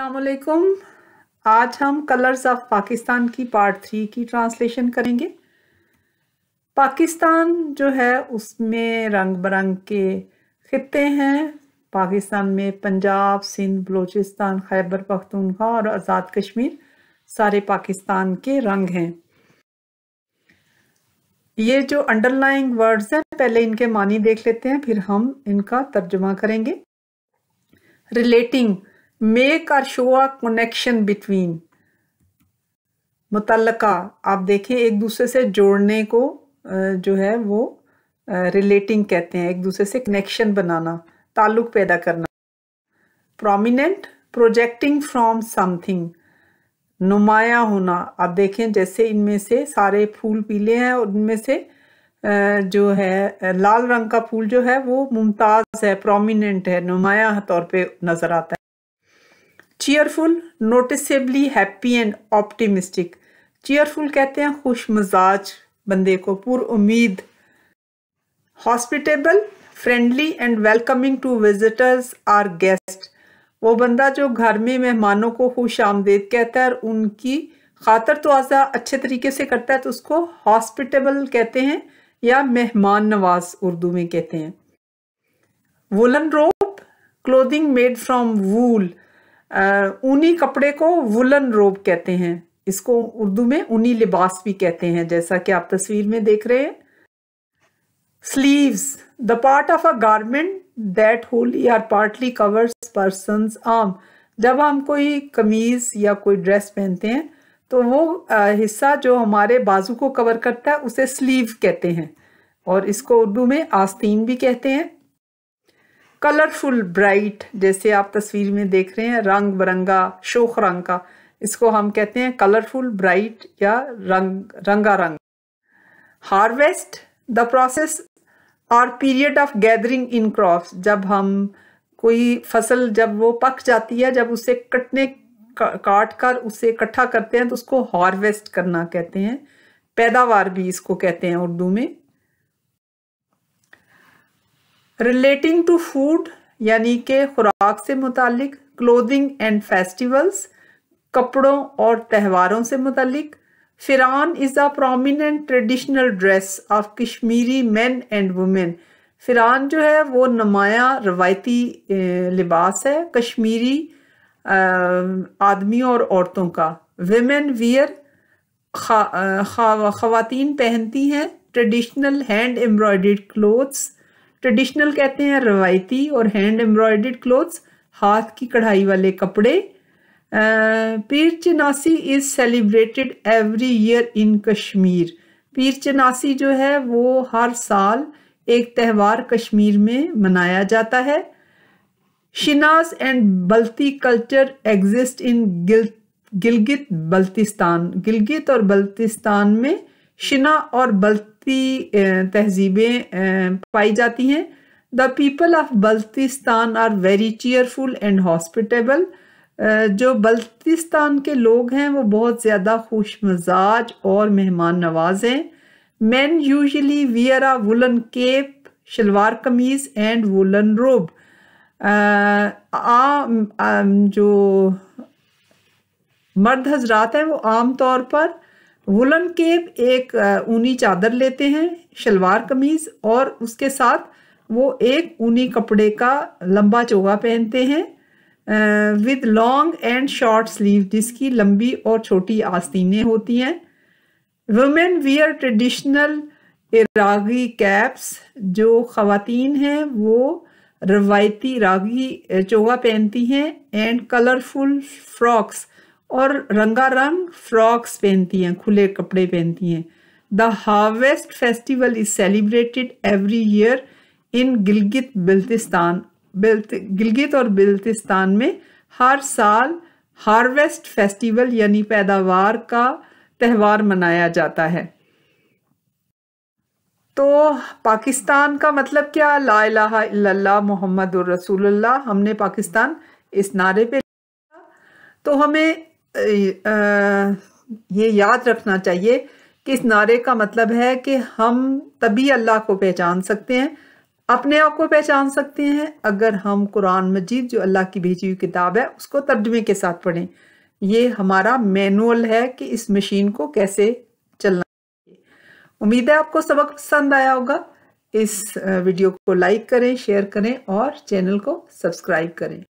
असलकुम आज हम कलर्स ऑफ पाकिस्तान की पार्ट थ्री की ट्रांसलेशन करेंगे पाकिस्तान जो है उसमें रंग बरंग के ख़त्े हैं पाकिस्तान में पंजाब सिंध बलूचिस्तान खैबर पख्तूनखा और आज़ाद कश्मीर सारे पाकिस्तान के रंग हैं ये जो अंडरलाइंग वर्ड्स हैं पहले इनके मानी देख लेते हैं फिर हम इनका तर्जुमा करेंगे रिलेटिंग मेक और शो अ कनेक्शन बिटवीन मुतलका आप देखें एक दूसरे से जोड़ने को जो है वो रिलेटिंग कहते हैं एक दूसरे से कनेक्शन बनाना ताल्लुक पैदा करना प्रोमिनेंट प्रोजेक्टिंग फ्रॉम समथिंग नुमाया होना आप देखें जैसे इनमें से सारे फूल पीले हैं और इनमें से जो है लाल रंग का फूल जो है वो मुमताज़ है प्रोमिनेंट है नुमाया तौर पे नज़र आता है cheerful noticeably happy and optimistic cheerful कहते हैं खुश मिजाज बंदे को पुर उम्मीद hospitable friendly and welcoming to visitors or guest वो बंदा जो घर में मेहमानों को खुश आमदेद कहता है और उनकी खातर तो आज़ा अच्छे तरीके से करता है तो उसको हॉस्पिटेबल कहते हैं या मेहमान नवाज उर्दू में कहते हैं woollen rope clothing made from wool ऊनी कपड़े को वुलन रोब कहते हैं इसको उर्दू में ऊनी लिबास भी कहते हैं जैसा कि आप तस्वीर में देख रहे हैं sleeves the part of a garment that wholly or partly covers person arm जब हम कोई कमीज या कोई ड्रेस पहनते हैं तो वो हिस्सा जो हमारे बाजू को कवर करता है उसे स्लीव कहते हैं और इसको उर्दू में आस्तीन भी कहते हैं कलरफुल ब्राइट जैसे आप तस्वीर में देख रहे हैं रंग बरंगा शोख रंग का इसको हम कहते हैं कलरफुल ब्राइट या रंग रंगा रंग हार्वेस्ट द प्रोसेस और period of gathering in crop जब हम कोई फसल जब वो पक जाती है जब उसे कटने काट कर उसे इकट्ठा करते हैं तो उसको हार्वेस्ट करना कहते हैं पैदावार भी इसको कहते हैं उर्दू में रिलेटिंग टू फूड यानी कि खुराक से मुतालिक क्लोदिंग एंड फेस्टिवल्स कपड़ों और त्योहारों से मुतालिक pheran is a prominent traditional dress of Kashmiri men and women pheran जो है वो नुमाया रवायती लिबास है कश्मीरी आदमियों और औरतों का वेमेन वियर खा, खा, खातन पहनती हैं traditional hand embroidered clothes traditional कहते हैं रवायती और हैंड एम्ब्रॉयडेड क्लोथ्स हाथ की कढ़ाई वाले कपड़े Pir Chanasi is celebrated every year in Kashmir Pir Chanasi जो है वो हर साल एक त्यौहार कश्मीर में मनाया जाता है Shina and Balti culture exist in गिल गिलगित बल्तिस्तान गिलगित और बल्तिस्तान में शिना और बल्ती तहजीबें पाई जाती हैं the people of Baltistan are very cheerful and hospitable जो बल्तिस्तान के लोग हैं वो बहुत ज़्यादा खुश मिजाज और मेहमान नवाज हैं man usually wear a woollen cap shalwar kameez and woollen रोब आ, जो मर्द हजरात हैं वो आम तौर पर वुलन केप एक ऊनी चादर लेते हैं शलवार कमीज़ और उसके साथ वो एक ऊनी कपड़े का लंबा चोगा पहनते हैं with long and short sleeve जिसकी लंबी और छोटी आस्तीनें होती हैं वुमेन वियर ट्रेडिशनल रागी कैप्स जो खातन हैं वो रवायती रागी चोगा पहनती हैं एंड कलरफुल फ्रॉक्स और रंगारंग फ्रॉक्स पहनती हैं खुले कपड़े पहनती हैं the harvest festival is celebrated every year in Gilgit Baltistan बिल्त गिलगित और बिल्तिस्तान में हर साल हार्वेस्ट फेस्टिवल यानी पैदावार का त्यौहार मनाया जाता है तो पाकिस्तान का मतलब क्या ला इलाहा मोहम्मद रसूलुल्लाह हमने पाकिस्तान इस नारे पे तो हमें ये याद रखना चाहिए कि इस नारे का मतलब है कि हम तभी अल्लाह को पहचान सकते हैं अपने आप को पहचान सकते हैं अगर हम कुरान मजीद जो अल्लाह की भेजी हुई किताब है उसको तर्जमे के साथ पढ़ें ये हमारा मैनुअल है कि इस मशीन को कैसे चलना उम्मीद है आपको सबक पसंद आया होगा इस वीडियो को लाइक करें शेयर करें और चैनल को सब्सक्राइब करें